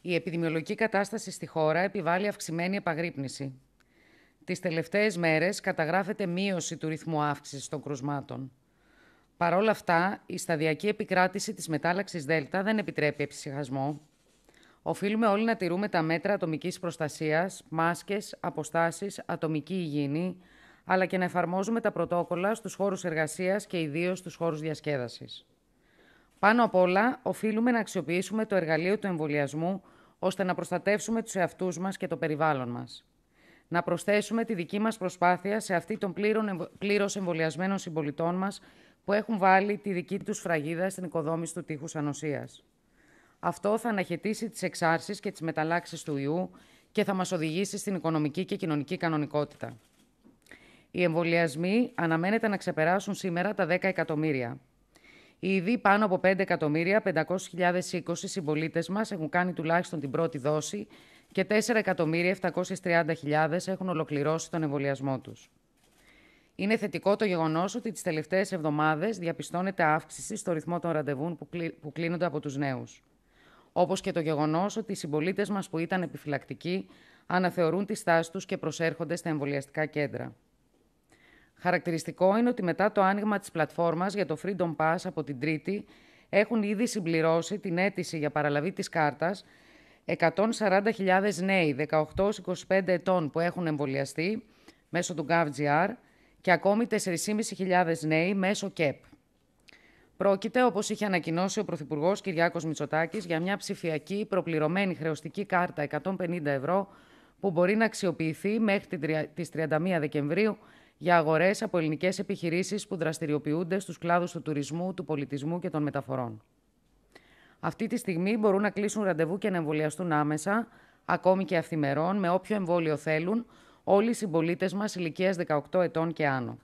Η επιδημιολογική κατάσταση στη χώρα επιβάλλει αυξημένη επαγρύπνηση. Τις τελευταίες μέρες καταγράφεται μείωση του ρυθμού αύξησης των κρουσμάτων. Παρ' όλα αυτά, η σταδιακή επικράτηση της μετάλλαξης ΔΕΛΤΑ δεν επιτρέπει επισυχασμό. Οφείλουμε όλοι να τηρούμε τα μέτρα ατομικής προστασίας, μάσκες, αποστάσεις, ατομική υγιεινή, αλλά και να εφαρμόζουμε τα πρωτόκολλα στους χώρους εργασίας και ιδίως στους χώρους διασκέδασης. Πάνω απ' όλα, οφείλουμε να αξιοποιήσουμε το εργαλείο του εμβολιασμού ώστε να προστατεύσουμε τους εαυτούς μας και το περιβάλλον μας. Να προσθέσουμε τη δική μας προσπάθεια σε αυτή των πλήρως εμβολιασμένων συμπολιτών μας που έχουν βάλει τη δική τους φραγίδα στην οικοδόμηση του τείχους ανοσίας. Αυτό θα αναχαιτήσει τις εξάρσεις και τις μεταλλάξεις του ιού και θα μας οδηγήσει στην οικονομική και κοινωνική κανονικότητα. Οι εμβολιασμοί αναμένεται να ξεπεράσουν σήμερα τα 10 εκατομμύρια. Ήδη πάνω από 5.500.020 συμπολίτες μας έχουν κάνει τουλάχιστον την πρώτη δόση και 4.730.000 έχουν ολοκληρώσει τον εμβολιασμό τους. Είναι θετικό το γεγονός ότι τις τελευταίες εβδομάδες διαπιστώνεται αύξηση στο ρυθμό των ραντεβούν που κλείνονται από τους νέους. Όπως και το γεγονός ότι οι συμπολίτες μας που ήταν επιφυλακτικοί αναθεωρούν τη στάση τους και προσέρχονται στα εμβολιαστικά κέντρα. Χαρακτηριστικό είναι ότι μετά το άνοιγμα της πλατφόρμας για το Freedom Pass από την Τρίτη έχουν ήδη συμπληρώσει την αίτηση για παραλαβή της κάρτας 140.000 νέοι 18-25 ετών που έχουν εμβολιαστεί μέσω του GovGR και ακόμη 4.500 νέοι μέσω ΚΕΠ. Πρόκειται, όπως είχε ανακοινώσει ο Πρωθυπουργός Κυριάκος Μητσοτάκης, για μια ψηφιακή προπληρωμένη χρεωστική κάρτα 150 ευρώ που μπορεί να αξιοποιηθεί μέχρι τις 31 Δεκεμβρίου για αγορές από ελληνικές επιχειρήσεις που δραστηριοποιούνται στους κλάδους του τουρισμού, του πολιτισμού και των μεταφορών. Αυτή τη στιγμή μπορούν να κλείσουν ραντεβού και να εμβολιαστούν άμεσα, ακόμη και αυθημερών, με όποιο εμβόλιο θέλουν, όλοι οι συμπολίτες μας ηλικίας 18 ετών και άνω.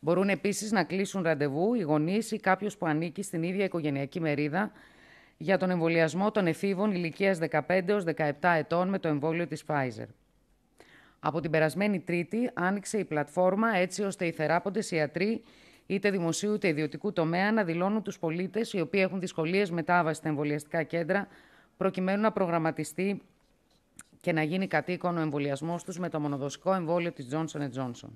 Μπορούν επίσης να κλείσουν ραντεβού οι γονείς ή κάποιος που ανήκει στην ίδια οικογενειακή μερίδα για τον εμβολιασμό των εφήβων ηλικίας 15 έω 17 ετών με το εμβόλιο της Pfizer. Από την περασμένη Τρίτη άνοιξε η πλατφόρμα έτσι ώστε οι θεράποντες ιατροί είτε δημοσίου είτε ιδιωτικού τομέα να δηλώνουν τους πολίτες οι οποίοι έχουν δυσκολίες μετάβαση στα εμβολιαστικά κέντρα προκειμένου να προγραμματιστεί και να γίνει κατοίκον ο εμβολιασμός τους με το μονοδοσικό εμβόλιο της Johnson Johnson.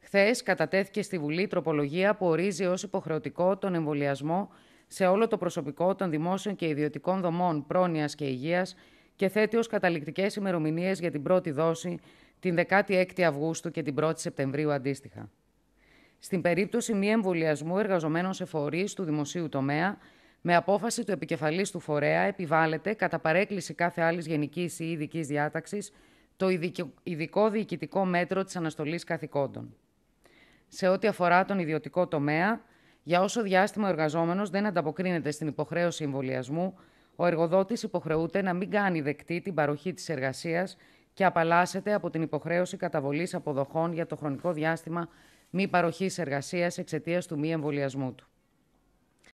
Χθες κατατέθηκε στη Βουλή τροπολογία που ορίζει ως υποχρεωτικό τον εμβολιασμό σε όλο το προσωπικό των δημόσιων και ιδιωτικών δομών πρόνοιας και υγείας και θέτει ως καταληκτικές ημερομηνίες για την πρώτη δόση την 16η Αυγούστου και την 1η Σεπτεμβρίου αντίστοιχα. Στην περίπτωση μη εμβολιασμού εργαζομένων σε φορείς του δημοσίου τομέα, με απόφαση του επικεφαλής του φορέα επιβάλλεται κατά παρέκκληση κάθε άλλης γενικής ή ειδικής διάταξης το ειδικό διοικητικό μέτρο της αναστολής καθηκόντων. Σε ό,τι αφορά τον ιδιωτικό τομέα, για όσο διάστημα ο εργαζόμενος δεν ανταποκρίνεται στην υποχρέωση εμβολιασμού, ο εργοδότης υποχρεούται να μην κάνει δεκτή την παροχή της εργασίας και απαλλάσσεται από την υποχρέωση καταβολής αποδοχών για το χρονικό διάστημα μη παροχής εργασίας εξαιτίας του μη εμβολιασμού του.